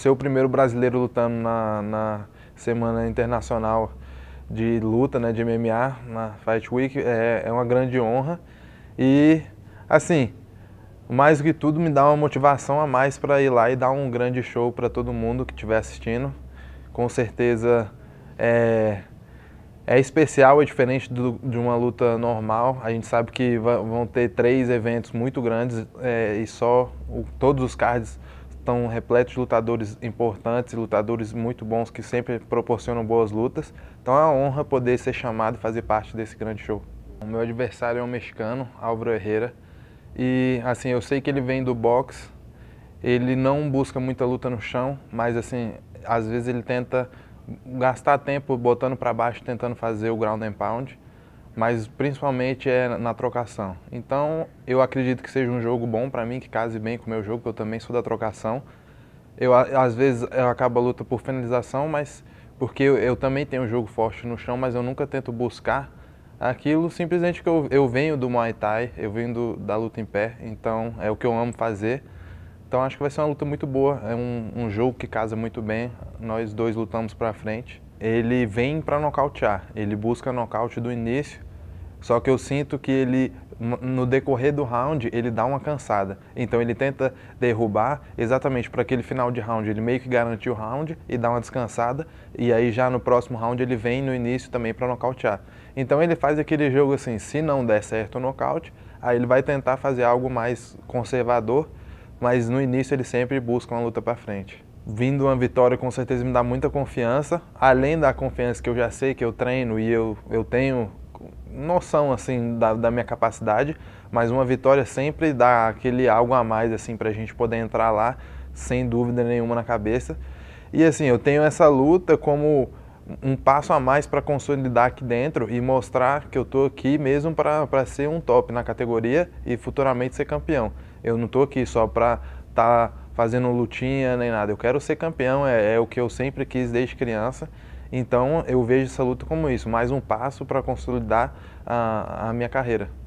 Ser o primeiro brasileiro lutando na, na Semana Internacional de Luta, né, de MMA, na Fight Week, é, é uma grande honra. E, assim, mais do que tudo, me dá uma motivação a mais para ir lá e dar um grande show para todo mundo que estiver assistindo. Com certeza é, é especial, é diferente do, de uma luta normal. A gente sabe que vão ter três eventos muito grandes é, e só o, todos os cards estão repletos de lutadores importantes, lutadores muito bons que sempre proporcionam boas lutas. Então é uma honra poder ser chamado e fazer parte desse grande show. O meu adversário é um mexicano, Álvaro Herrera, e assim, eu sei que ele vem do boxe, ele não busca muita luta no chão, mas assim, às vezes ele tenta gastar tempo botando para baixo, tentando fazer o ground and pound mas principalmente é na trocação. Então, eu acredito que seja um jogo bom para mim, que case bem com o meu jogo, que eu também sou da trocação. Eu às vezes eu acabo a luta por finalização, mas porque eu, eu também tenho um jogo forte no chão, mas eu nunca tento buscar aquilo, simplesmente que eu, eu venho do Muay Thai, eu venho do, da luta em pé, então é o que eu amo fazer. Então acho que vai ser uma luta muito boa, é um, um jogo que casa muito bem, nós dois lutamos para frente. Ele vem para nocautear, ele busca nocaute do início só que eu sinto que ele, no decorrer do round, ele dá uma cansada. Então ele tenta derrubar exatamente para aquele final de round. Ele meio que garante o round e dá uma descansada. E aí já no próximo round ele vem no início também para nocautear. Então ele faz aquele jogo assim: se não der certo o nocaute, aí ele vai tentar fazer algo mais conservador. Mas no início ele sempre busca uma luta para frente vindo uma vitória com certeza me dá muita confiança, além da confiança que eu já sei que eu treino e eu, eu tenho noção assim da, da, minha capacidade, mas uma vitória sempre dá aquele algo a mais assim para a gente poder entrar lá sem dúvida nenhuma na cabeça. E assim eu tenho essa luta como um passo a mais para consolidar aqui dentro e mostrar que eu estou aqui mesmo para ser um top na categoria e futuramente ser campeão. Eu não estou aqui só para estar tá fazendo lutinha nem nada. Eu quero ser campeão, é, é o que eu sempre quis desde criança. Então eu vejo essa luta como isso, mais um passo para consolidar a, a minha carreira.